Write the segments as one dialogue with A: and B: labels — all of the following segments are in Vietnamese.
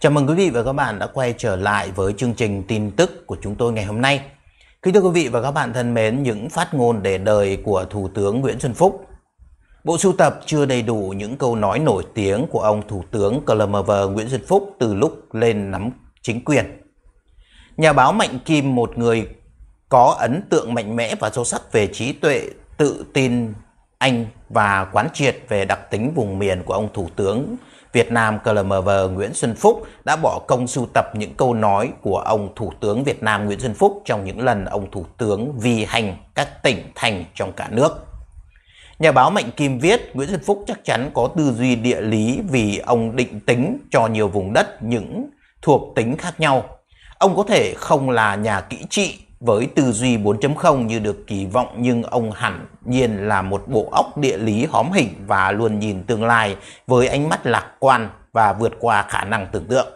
A: Chào mừng quý vị và các bạn đã quay trở lại với chương trình tin tức của chúng tôi ngày hôm nay. Kính thưa quý vị và các bạn thân mến, những phát ngôn để đời của Thủ tướng Nguyễn Xuân Phúc. Bộ sưu tập chưa đầy đủ những câu nói nổi tiếng của ông Thủ tướng Clemever Nguyễn Xuân Phúc từ lúc lên nắm chính quyền. Nhà báo Mạnh Kim, một người có ấn tượng mạnh mẽ và sâu sắc về trí tuệ, tự tin anh và quán triệt về đặc tính vùng miền của ông Thủ tướng Việt Nam CLMV Nguyễn Xuân Phúc đã bỏ công sưu tập những câu nói của ông Thủ tướng Việt Nam Nguyễn Xuân Phúc trong những lần ông Thủ tướng vi hành các tỉnh, thành trong cả nước. Nhà báo Mạnh Kim viết Nguyễn Xuân Phúc chắc chắn có tư duy địa lý vì ông định tính cho nhiều vùng đất những thuộc tính khác nhau. Ông có thể không là nhà kỹ trị với tư duy 4.0 như được kỳ vọng nhưng ông hẳn nhiên là một bộ óc địa lý hóm hình và luôn nhìn tương lai với ánh mắt lạc quan và vượt qua khả năng tưởng tượng.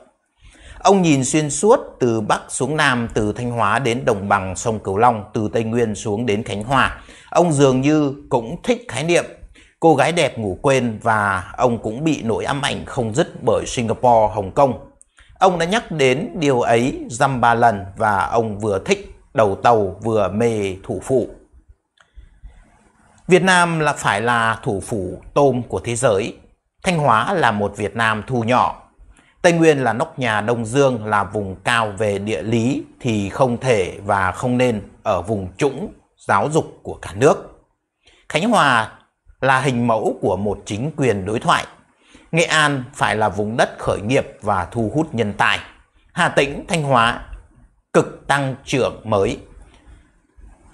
A: Ông nhìn xuyên suốt từ Bắc xuống Nam, từ Thanh Hóa đến Đồng Bằng, sông Cửu Long, từ Tây Nguyên xuống đến Khánh Hòa. Ông dường như cũng thích khái niệm cô gái đẹp ngủ quên và ông cũng bị nỗi ám ảnh không dứt bởi Singapore, Hồng Kông. Ông đã nhắc đến điều ấy dăm ba lần và ông vừa thích đầu tàu vừa mê thủ phủ. Việt Nam là phải là thủ phủ tôm của thế giới. Thanh Hóa là một Việt Nam thu nhỏ. Tây Nguyên là nóc nhà Đông Dương là vùng cao về địa lý thì không thể và không nên ở vùng trũng giáo dục của cả nước. Khánh Hòa là hình mẫu của một chính quyền đối thoại. Nghệ An phải là vùng đất khởi nghiệp và thu hút nhân tài. Hà Tĩnh, Thanh Hóa cực tăng trưởng mới.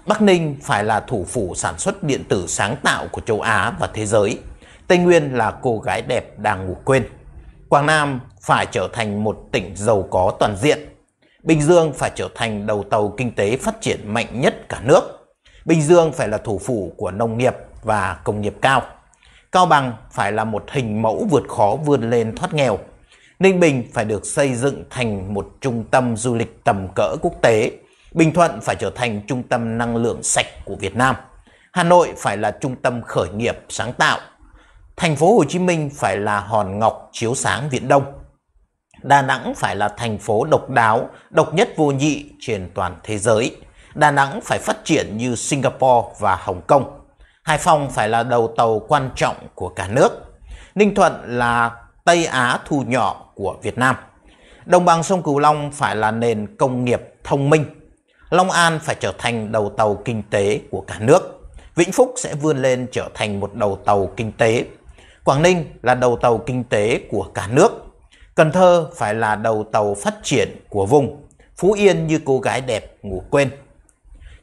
A: Bắc Ninh phải là thủ phủ sản xuất điện tử sáng tạo của châu Á và thế giới. Tây Nguyên là cô gái đẹp đang ngủ quên. Quảng Nam phải trở thành một tỉnh giàu có toàn diện. Bình Dương phải trở thành đầu tàu kinh tế phát triển mạnh nhất cả nước. Bình Dương phải là thủ phủ của nông nghiệp và công nghiệp cao. Cao Bằng phải là một hình mẫu vượt khó vươn lên thoát nghèo. Ninh Bình phải được xây dựng thành một trung tâm du lịch tầm cỡ quốc tế. Bình Thuận phải trở thành trung tâm năng lượng sạch của Việt Nam. Hà Nội phải là trung tâm khởi nghiệp sáng tạo. Thành phố Hồ Chí Minh phải là hòn ngọc chiếu sáng Viễn Đông. Đà Nẵng phải là thành phố độc đáo, độc nhất vô nhị trên toàn thế giới. Đà Nẵng phải phát triển như Singapore và Hồng Kông. Hải Phòng phải là đầu tàu quan trọng của cả nước. Ninh Thuận là Tây Á thu nhỏ của Việt Nam. Đồng bằng sông Cửu Long phải là nền công nghiệp thông minh. Long An phải trở thành đầu tàu kinh tế của cả nước. Vĩnh Phúc sẽ vươn lên trở thành một đầu tàu kinh tế. Quảng Ninh là đầu tàu kinh tế của cả nước. Cần Thơ phải là đầu tàu phát triển của vùng. Phú Yên như cô gái đẹp ngủ quên.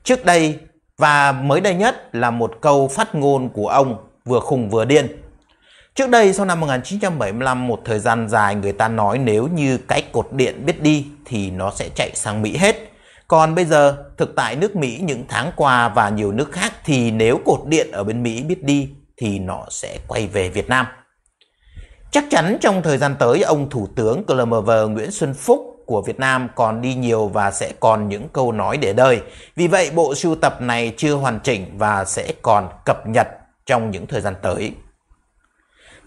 A: Trước đây và mới đây nhất là một câu phát ngôn của ông vừa khùng vừa điên Trước đây sau năm 1975 một thời gian dài người ta nói nếu như cái cột điện biết đi thì nó sẽ chạy sang Mỹ hết. Còn bây giờ, thực tại nước Mỹ những tháng qua và nhiều nước khác thì nếu cột điện ở bên Mỹ biết đi thì nó sẽ quay về Việt Nam. Chắc chắn trong thời gian tới, ông Thủ tướng Clemever Nguyễn Xuân Phúc của Việt Nam còn đi nhiều và sẽ còn những câu nói để đời. Vì vậy, bộ sưu tập này chưa hoàn chỉnh và sẽ còn cập nhật trong những thời gian tới.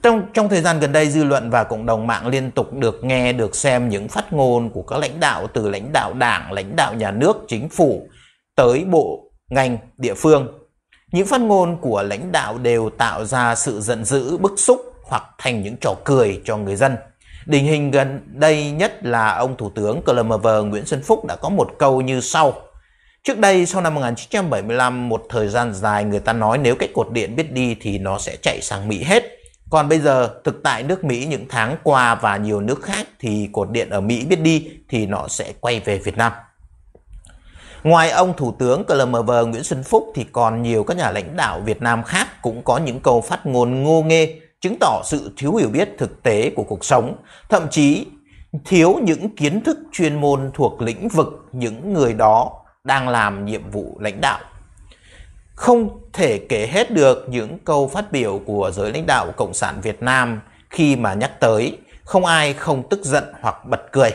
A: Trong trong thời gian gần đây dư luận và cộng đồng mạng liên tục được nghe được xem những phát ngôn của các lãnh đạo từ lãnh đạo Đảng, lãnh đạo nhà nước, chính phủ tới bộ ngành địa phương. Những phát ngôn của lãnh đạo đều tạo ra sự giận dữ, bức xúc hoặc thành những trò cười cho người dân. Điển hình gần đây nhất là ông Thủ tướng CLMV Nguyễn Xuân Phúc đã có một câu như sau. Trước đây, sau năm 1975, một thời gian dài người ta nói nếu cái cột điện biết đi thì nó sẽ chạy sang Mỹ hết. Còn bây giờ, thực tại nước Mỹ những tháng qua và nhiều nước khác thì cột điện ở Mỹ biết đi thì nó sẽ quay về Việt Nam. Ngoài ông Thủ tướng CLMV Nguyễn Xuân Phúc thì còn nhiều các nhà lãnh đạo Việt Nam khác cũng có những câu phát ngôn ngô nghê chứng tỏ sự thiếu hiểu biết thực tế của cuộc sống, thậm chí thiếu những kiến thức chuyên môn thuộc lĩnh vực những người đó đang làm nhiệm vụ lãnh đạo không thể kể hết được những câu phát biểu của giới lãnh đạo Cộng sản Việt Nam khi mà nhắc tới, không ai không tức giận hoặc bật cười.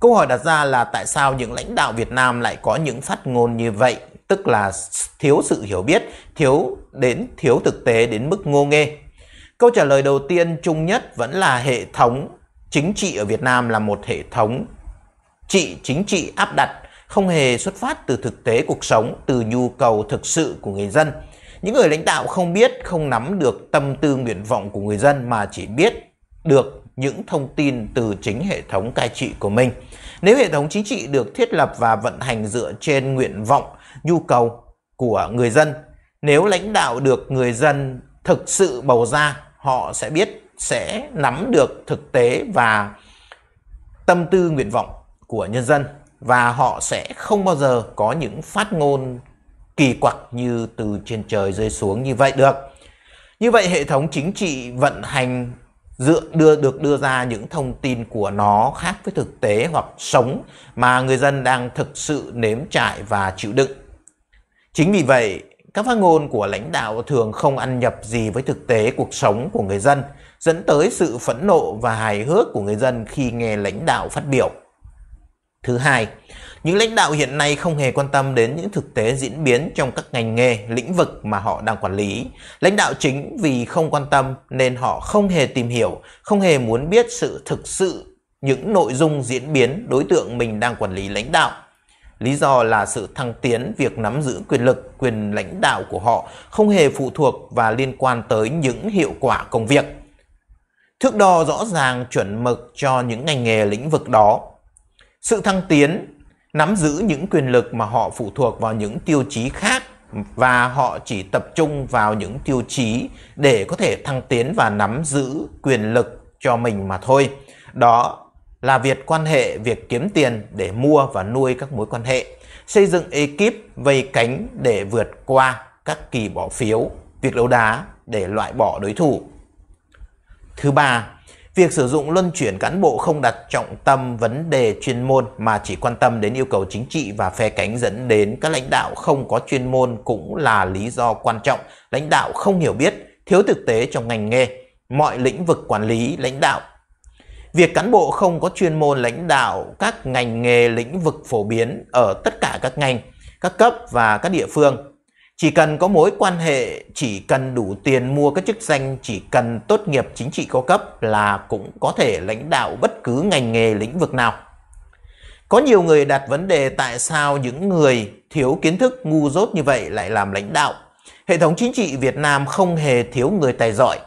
A: Câu hỏi đặt ra là tại sao những lãnh đạo Việt Nam lại có những phát ngôn như vậy, tức là thiếu sự hiểu biết, thiếu đến thiếu thực tế đến mức ngô nghê. Câu trả lời đầu tiên chung nhất vẫn là hệ thống chính trị ở Việt Nam là một hệ thống trị chính trị áp đặt không hề xuất phát từ thực tế cuộc sống, từ nhu cầu thực sự của người dân. Những người lãnh đạo không biết, không nắm được tâm tư nguyện vọng của người dân mà chỉ biết được những thông tin từ chính hệ thống cai trị của mình. Nếu hệ thống chính trị được thiết lập và vận hành dựa trên nguyện vọng, nhu cầu của người dân, nếu lãnh đạo được người dân thực sự bầu ra, họ sẽ biết, sẽ nắm được thực tế và tâm tư nguyện vọng của nhân dân và họ sẽ không bao giờ có những phát ngôn kỳ quặc như từ trên trời rơi xuống như vậy được. Như vậy hệ thống chính trị vận hành dựa đưa được đưa ra những thông tin của nó khác với thực tế hoặc sống mà người dân đang thực sự nếm trải và chịu đựng. Chính vì vậy, các phát ngôn của lãnh đạo thường không ăn nhập gì với thực tế cuộc sống của người dân, dẫn tới sự phẫn nộ và hài hước của người dân khi nghe lãnh đạo phát biểu. Thứ hai, những lãnh đạo hiện nay không hề quan tâm đến những thực tế diễn biến trong các ngành nghề, lĩnh vực mà họ đang quản lý. Lãnh đạo chính vì không quan tâm nên họ không hề tìm hiểu, không hề muốn biết sự thực sự những nội dung diễn biến đối tượng mình đang quản lý lãnh đạo. Lý do là sự thăng tiến việc nắm giữ quyền lực, quyền lãnh đạo của họ không hề phụ thuộc và liên quan tới những hiệu quả công việc. Thước đo rõ ràng chuẩn mực cho những ngành nghề lĩnh vực đó sự thăng tiến nắm giữ những quyền lực mà họ phụ thuộc vào những tiêu chí khác và họ chỉ tập trung vào những tiêu chí để có thể thăng tiến và nắm giữ quyền lực cho mình mà thôi. Đó là việc quan hệ, việc kiếm tiền để mua và nuôi các mối quan hệ, xây dựng ekip vây cánh để vượt qua các kỳ bỏ phiếu, việc đấu đá để loại bỏ đối thủ. Thứ ba, Việc sử dụng luân chuyển cán bộ không đặt trọng tâm vấn đề chuyên môn mà chỉ quan tâm đến yêu cầu chính trị và phe cánh dẫn đến các lãnh đạo không có chuyên môn cũng là lý do quan trọng. Lãnh đạo không hiểu biết, thiếu thực tế trong ngành nghề, mọi lĩnh vực quản lý, lãnh đạo. Việc cán bộ không có chuyên môn lãnh đạo các ngành nghề lĩnh vực phổ biến ở tất cả các ngành, các cấp và các địa phương chỉ cần có mối quan hệ, chỉ cần đủ tiền mua các chức danh, chỉ cần tốt nghiệp chính trị cao cấp là cũng có thể lãnh đạo bất cứ ngành nghề lĩnh vực nào. Có nhiều người đặt vấn đề tại sao những người thiếu kiến thức ngu dốt như vậy lại làm lãnh đạo. Hệ thống chính trị Việt Nam không hề thiếu người tài giỏi.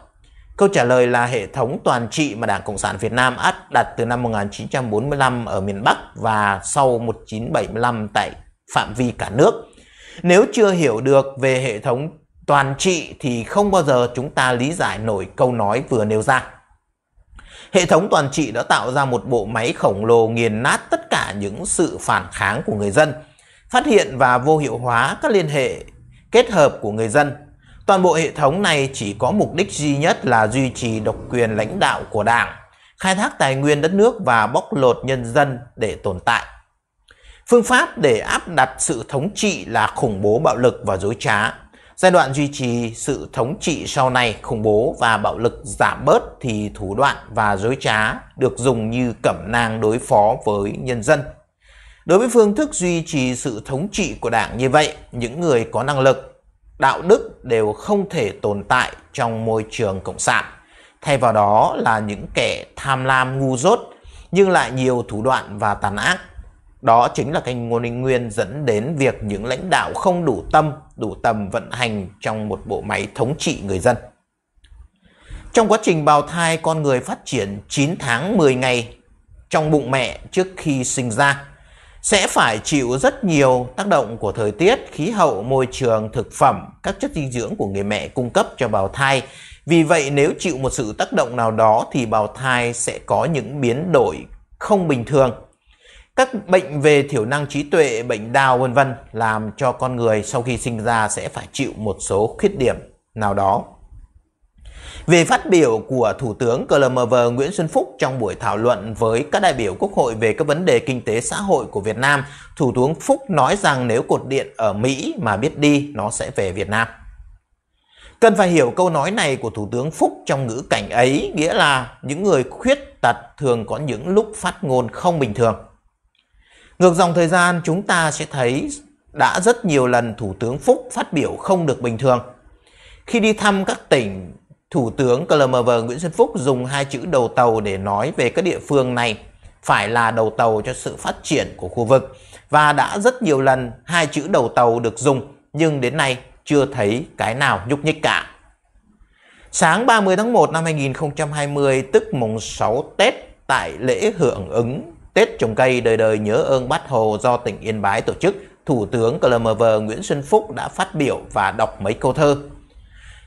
A: Câu trả lời là hệ thống toàn trị mà Đảng Cộng sản Việt Nam áp đặt từ năm 1945 ở miền Bắc và sau 1975 tại phạm vi cả nước – nếu chưa hiểu được về hệ thống toàn trị thì không bao giờ chúng ta lý giải nổi câu nói vừa nêu ra. Hệ thống toàn trị đã tạo ra một bộ máy khổng lồ nghiền nát tất cả những sự phản kháng của người dân, phát hiện và vô hiệu hóa các liên hệ kết hợp của người dân. Toàn bộ hệ thống này chỉ có mục đích duy nhất là duy trì độc quyền lãnh đạo của đảng, khai thác tài nguyên đất nước và bóc lột nhân dân để tồn tại. Phương pháp để áp đặt sự thống trị là khủng bố bạo lực và dối trá. Giai đoạn duy trì sự thống trị sau này khủng bố và bạo lực giảm bớt thì thủ đoạn và dối trá được dùng như cẩm nang đối phó với nhân dân. Đối với phương thức duy trì sự thống trị của đảng như vậy, những người có năng lực, đạo đức đều không thể tồn tại trong môi trường cộng sản. Thay vào đó là những kẻ tham lam ngu dốt nhưng lại nhiều thủ đoạn và tàn ác đó chính là cái nguồn nguyên dẫn đến việc những lãnh đạo không đủ tâm, đủ tầm vận hành trong một bộ máy thống trị người dân. Trong quá trình bào thai, con người phát triển 9 tháng 10 ngày trong bụng mẹ trước khi sinh ra sẽ phải chịu rất nhiều tác động của thời tiết, khí hậu, môi trường, thực phẩm, các chất dinh dưỡng của người mẹ cung cấp cho bào thai. Vì vậy nếu chịu một sự tác động nào đó thì bào thai sẽ có những biến đổi không bình thường các bệnh về thiểu năng trí tuệ, bệnh đau vân vân làm cho con người sau khi sinh ra sẽ phải chịu một số khuyết điểm nào đó. Về phát biểu của Thủ tướng CLMV Nguyễn Xuân Phúc trong buổi thảo luận với các đại biểu Quốc hội về các vấn đề kinh tế xã hội của Việt Nam, Thủ tướng Phúc nói rằng nếu cột điện ở Mỹ mà biết đi, nó sẽ về Việt Nam. Cần phải hiểu câu nói này của Thủ tướng Phúc trong ngữ cảnh ấy, nghĩa là những người khuyết tật thường có những lúc phát ngôn không bình thường. Ngược dòng thời gian chúng ta sẽ thấy đã rất nhiều lần Thủ tướng Phúc phát biểu không được bình thường. Khi đi thăm các tỉnh, Thủ tướng CLMV Nguyễn Xuân Phúc dùng hai chữ đầu tàu để nói về các địa phương này phải là đầu tàu cho sự phát triển của khu vực. Và đã rất nhiều lần hai chữ đầu tàu được dùng nhưng đến nay chưa thấy cái nào nhúc nhích cả. Sáng 30 tháng 1 năm 2020 tức mùng 6 Tết tại lễ hưởng ứng Tết trồng cây đời đời nhớ ơn Bác Hồ do tỉnh Yên Bái tổ chức, Thủ tướng Clemever Nguyễn Xuân Phúc đã phát biểu và đọc mấy câu thơ.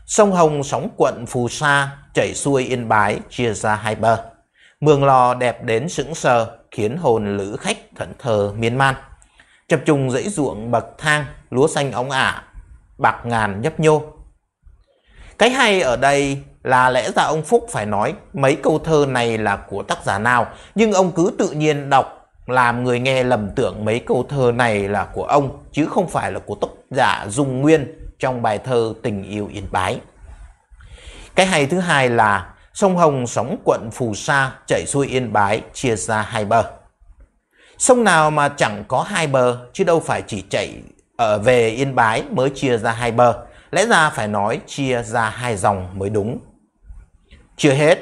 A: Sông Hồng sóng quận Phù Sa chảy xuôi Yên Bái chia ra hai bờ. Mường lò đẹp đến sững sờ khiến hồn lữ khách thẫn thờ miên man. Chập trùng dãy ruộng bậc thang, lúa xanh óng ả, bạc ngàn nhấp nhô. Cái hay ở đây là lẽ ra ông Phúc phải nói mấy câu thơ này là của tác giả nào, nhưng ông cứ tự nhiên đọc làm người nghe lầm tưởng mấy câu thơ này là của ông chứ không phải là của tác giả Dung Nguyên trong bài thơ Tình yêu Yên Bái. Cái hay thứ hai là sông Hồng sóng quận Phù Sa chảy xuôi Yên Bái chia ra hai bờ. Sông nào mà chẳng có hai bờ chứ đâu phải chỉ chảy ở về Yên Bái mới chia ra hai bờ. Lẽ ra phải nói chia ra hai dòng mới đúng. Chưa hết,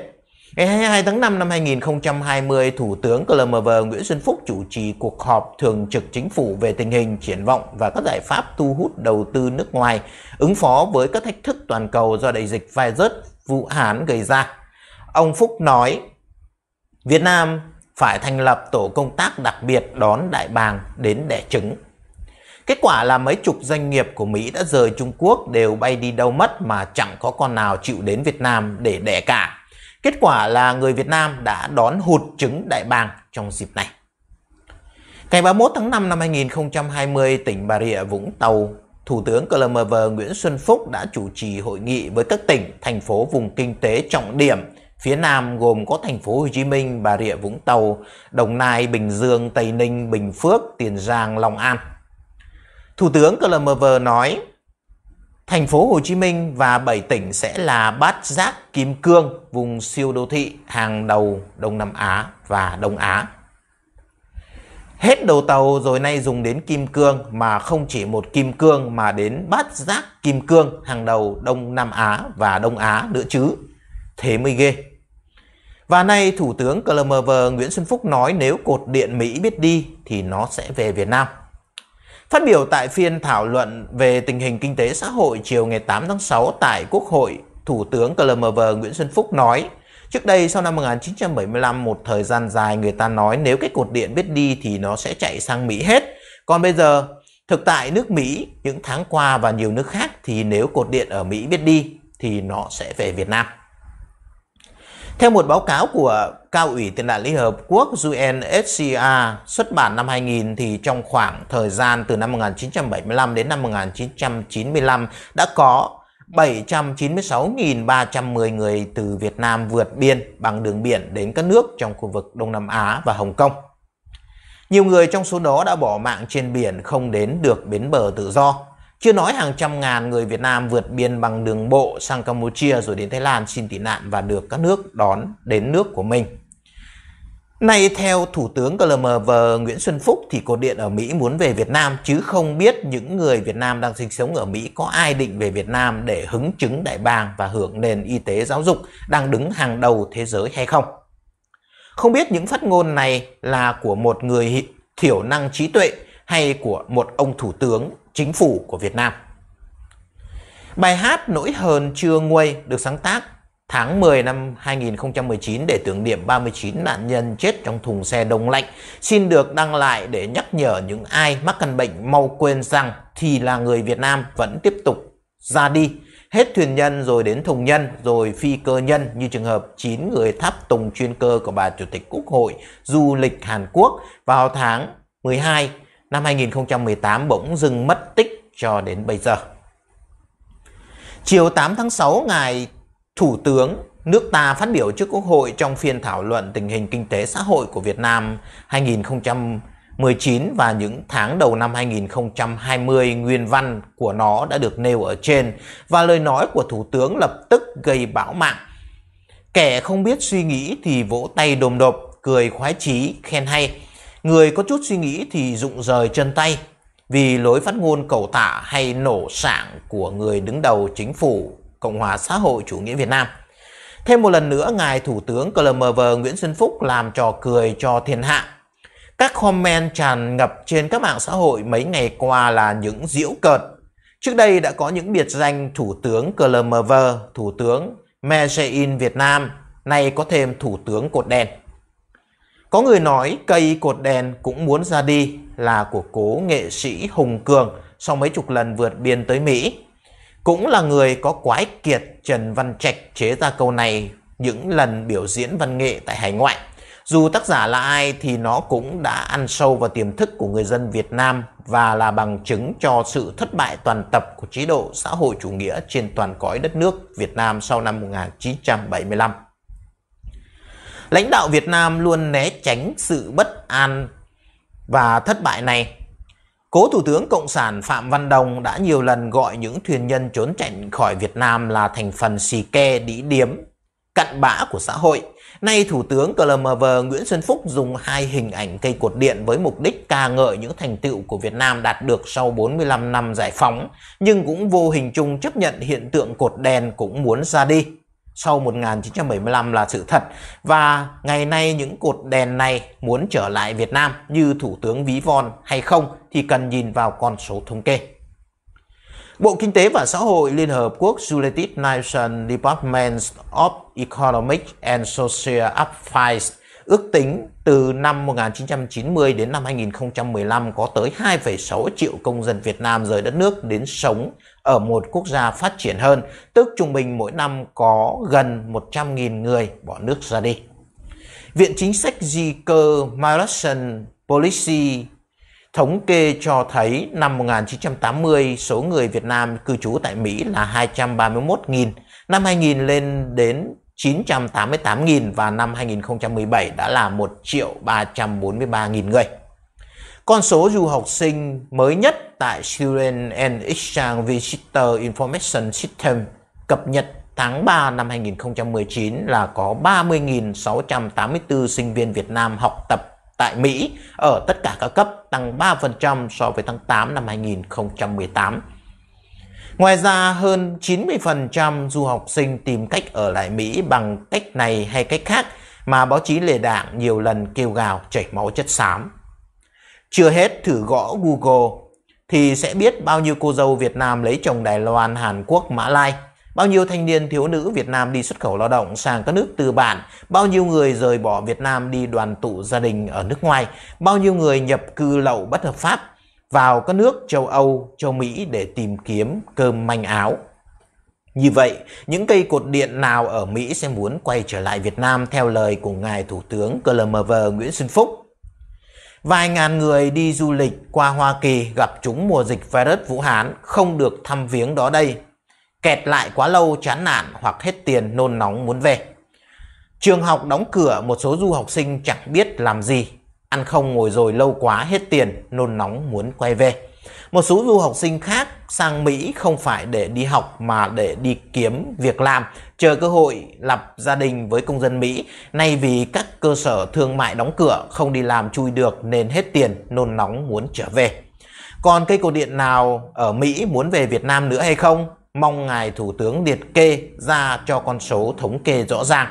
A: ngày 22 tháng 5 năm 2020, Thủ tướng CLMV Nguyễn Xuân Phúc chủ trì cuộc họp thường trực chính phủ về tình hình, triển vọng và các giải pháp thu hút đầu tư nước ngoài ứng phó với các thách thức toàn cầu do đại dịch virus Vũ Hán gây ra. Ông Phúc nói, Việt Nam phải thành lập tổ công tác đặc biệt đón đại bàng đến đẻ trứng. Kết quả là mấy chục doanh nghiệp của Mỹ đã rời Trung Quốc đều bay đi đâu mất mà chẳng có con nào chịu đến Việt Nam để đẻ cả. Kết quả là người Việt Nam đã đón hụt trứng đại bàng trong dịp này. Ngày 31 tháng 5 năm 2020, tỉnh Bà Rịa Vũng Tàu, Thủ tướng CLMV Nguyễn Xuân Phúc đã chủ trì hội nghị với các tỉnh, thành phố vùng kinh tế trọng điểm phía Nam gồm có thành phố Hồ Chí Minh, Bà Rịa Vũng Tàu, Đồng Nai, Bình Dương, Tây Ninh, Bình Phước, Tiền Giang, Long An. Thủ tướng CLMV nói Thành phố Hồ Chí Minh và 7 tỉnh sẽ là bát giác kim cương vùng siêu đô thị hàng đầu Đông Nam Á và Đông Á. Hết đầu tàu rồi nay dùng đến kim cương mà không chỉ một kim cương mà đến bát giác kim cương hàng đầu Đông Nam Á và Đông Á nữa chứ. Thế mới ghê. Và nay Thủ tướng CLMV Nguyễn Xuân Phúc nói nếu cột điện Mỹ biết đi thì nó sẽ về Việt Nam. Phát biểu tại phiên thảo luận về tình hình kinh tế xã hội chiều ngày 8 tháng 6 tại Quốc hội, Thủ tướng CLMV Nguyễn Xuân Phúc nói, trước đây sau năm 1975 một thời gian dài người ta nói nếu cái cột điện biết đi thì nó sẽ chạy sang Mỹ hết. Còn bây giờ, thực tại nước Mỹ những tháng qua và nhiều nước khác thì nếu cột điện ở Mỹ biết đi thì nó sẽ về Việt Nam. Theo một báo cáo của Cao ủy tiền nạn Liên Hợp Quốc UNHCR xuất bản năm 2000 thì trong khoảng thời gian từ năm 1975 đến năm 1995 đã có 796.310 người từ Việt Nam vượt biên bằng đường biển đến các nước trong khu vực Đông Nam Á và Hồng Kông. Nhiều người trong số đó đã bỏ mạng trên biển không đến được bến bờ tự do. Chưa nói hàng trăm ngàn người Việt Nam vượt biên bằng đường bộ sang Campuchia rồi đến Thái Lan xin tị nạn và được các nước đón đến nước của mình. Nay theo Thủ tướng CLMV Nguyễn Xuân Phúc thì cột điện ở Mỹ muốn về Việt Nam chứ không biết những người Việt Nam đang sinh sống ở Mỹ có ai định về Việt Nam để hứng chứng đại bàng và hưởng nền y tế giáo dục đang đứng hàng đầu thế giới hay không. Không biết những phát ngôn này là của một người thiểu năng trí tuệ hay của một ông thủ tướng chính phủ của Việt Nam. Bài hát Nỗi hờn chưa nguôi được sáng tác tháng 10 năm 2019 để tưởng niệm 39 nạn nhân chết trong thùng xe đông lạnh xin được đăng lại để nhắc nhở những ai mắc căn bệnh mau quên rằng thì là người Việt Nam vẫn tiếp tục ra đi hết thuyền nhân rồi đến thùng nhân rồi phi cơ nhân như trường hợp 9 người tháp tùng chuyên cơ của bà Chủ tịch Quốc hội du lịch Hàn Quốc vào tháng 12 năm 2018 bỗng dưng mất tích cho đến bây giờ. Chiều 8 tháng 6, Ngài Thủ tướng nước ta phát biểu trước Quốc hội trong phiên thảo luận tình hình kinh tế xã hội của Việt Nam 2019 và những tháng đầu năm 2020 nguyên văn của nó đã được nêu ở trên và lời nói của Thủ tướng lập tức gây bão mạng. Kẻ không biết suy nghĩ thì vỗ tay đồm đột, cười khoái chí, khen hay. Người có chút suy nghĩ thì rụng rời chân tay vì lối phát ngôn cầu tả hay nổ sảng của người đứng đầu chính phủ Cộng hòa xã hội chủ nghĩa Việt Nam. Thêm một lần nữa, Ngài Thủ tướng CLMV Nguyễn Xuân Phúc làm trò cười cho thiên hạ. Các comment tràn ngập trên các mạng xã hội mấy ngày qua là những diễu cợt. Trước đây đã có những biệt danh Thủ tướng CLMV, Thủ tướng Mesein Việt Nam, nay có thêm Thủ tướng Cột đèn. Có người nói cây cột đèn cũng muốn ra đi là của cố nghệ sĩ Hùng Cường sau mấy chục lần vượt biên tới Mỹ. Cũng là người có quái kiệt Trần Văn Trạch chế ra câu này những lần biểu diễn văn nghệ tại hải ngoại. Dù tác giả là ai thì nó cũng đã ăn sâu vào tiềm thức của người dân Việt Nam và là bằng chứng cho sự thất bại toàn tập của chế độ xã hội chủ nghĩa trên toàn cõi đất nước Việt Nam sau năm 1975 lãnh đạo Việt Nam luôn né tránh sự bất an và thất bại này. Cố Thủ tướng Cộng sản Phạm Văn Đồng đã nhiều lần gọi những thuyền nhân trốn chạy khỏi Việt Nam là thành phần xì ke, đĩ điếm, cặn bã của xã hội. Nay Thủ tướng Clemever Nguyễn Xuân Phúc dùng hai hình ảnh cây cột điện với mục đích ca ngợi những thành tựu của Việt Nam đạt được sau 45 năm giải phóng, nhưng cũng vô hình chung chấp nhận hiện tượng cột đèn cũng muốn ra đi sau 1975 là sự thật và ngày nay những cột đèn này muốn trở lại Việt Nam như Thủ tướng Ví Von hay không thì cần nhìn vào con số thống kê. Bộ Kinh tế và Xã hội Liên Hợp Quốc United Nations Department of Economic and Social Affairs Ước tính từ năm 1990 đến năm 2015 có tới 2,6 triệu công dân Việt Nam rời đất nước đến sống ở một quốc gia phát triển hơn, tức trung bình mỗi năm có gần 100.000 người bỏ nước ra đi. Viện chính sách di cơ Migration Policy thống kê cho thấy năm 1980 số người Việt Nam cư trú tại Mỹ là 231.000, năm 2000 lên đến 988.000 và năm 2017 đã là 1 triệu 343.000 người. Con số du học sinh mới nhất tại Student and Exchange Visitor Information System cập nhật tháng 3 năm 2019 là có 30.684 sinh viên Việt Nam học tập tại Mỹ ở tất cả các cấp tăng 3% so với tháng 8 năm 2018. Ngoài ra, hơn 90% du học sinh tìm cách ở lại Mỹ bằng cách này hay cách khác mà báo chí lề đảng nhiều lần kêu gào chảy máu chất xám. Chưa hết thử gõ Google thì sẽ biết bao nhiêu cô dâu Việt Nam lấy chồng Đài Loan, Hàn Quốc, Mã Lai, bao nhiêu thanh niên thiếu nữ Việt Nam đi xuất khẩu lao động sang các nước tư bản, bao nhiêu người rời bỏ Việt Nam đi đoàn tụ gia đình ở nước ngoài, bao nhiêu người nhập cư lậu bất hợp pháp, vào các nước châu Âu, châu Mỹ để tìm kiếm cơm manh áo. Như vậy, những cây cột điện nào ở Mỹ sẽ muốn quay trở lại Việt Nam theo lời của Ngài Thủ tướng CLMV Nguyễn Xuân Phúc? Vài ngàn người đi du lịch qua Hoa Kỳ gặp chúng mùa dịch virus Vũ Hán không được thăm viếng đó đây. Kẹt lại quá lâu chán nản hoặc hết tiền nôn nóng muốn về. Trường học đóng cửa một số du học sinh chẳng biết làm gì ăn không ngồi rồi lâu quá hết tiền, nôn nóng muốn quay về. Một số du học sinh khác sang Mỹ không phải để đi học mà để đi kiếm việc làm, chờ cơ hội lập gia đình với công dân Mỹ. Nay vì các cơ sở thương mại đóng cửa không đi làm chui được nên hết tiền, nôn nóng muốn trở về. Còn cây cột điện nào ở Mỹ muốn về Việt Nam nữa hay không? Mong ngài Thủ tướng liệt kê ra cho con số thống kê rõ ràng.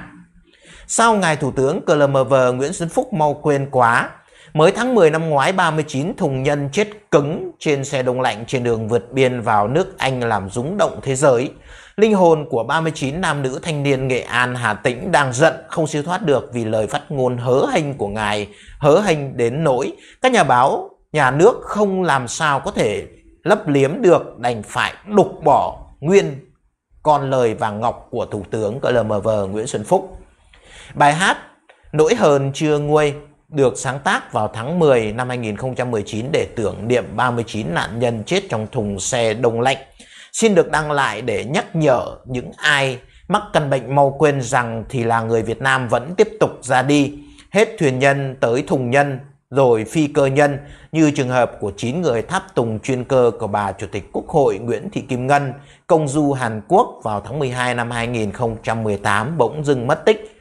A: Sao ngài Thủ tướng CLMV Nguyễn Xuân Phúc mau quên quá? Mới tháng 10 năm ngoái, 39 thùng nhân chết cứng trên xe đông lạnh trên đường vượt biên vào nước Anh làm rúng động thế giới. Linh hồn của 39 nam nữ thanh niên Nghệ An, Hà Tĩnh đang giận không siêu thoát được vì lời phát ngôn hớ hênh của ngài, hớ hênh đến nỗi các nhà báo, nhà nước không làm sao có thể lấp liếm được đành phải đục bỏ nguyên con lời vàng ngọc của Thủ tướng CLMV Nguyễn Xuân Phúc. Bài hát Nỗi hờn chưa nguôi được sáng tác vào tháng 10 năm 2019 để tưởng niệm 39 nạn nhân chết trong thùng xe đông lạnh. Xin được đăng lại để nhắc nhở những ai mắc căn bệnh mau quên rằng thì là người Việt Nam vẫn tiếp tục ra đi, hết thuyền nhân tới thùng nhân rồi phi cơ nhân như trường hợp của 9 người tháp tùng chuyên cơ của bà Chủ tịch Quốc hội Nguyễn Thị Kim Ngân công du Hàn Quốc vào tháng 12 năm 2018 bỗng dưng mất tích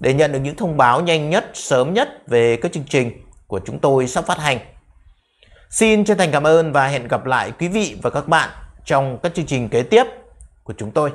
A: để nhận được những thông báo nhanh nhất, sớm nhất về các chương trình của chúng tôi sắp phát hành. Xin chân thành cảm ơn và hẹn gặp lại quý vị và các bạn trong các chương trình kế tiếp của chúng tôi.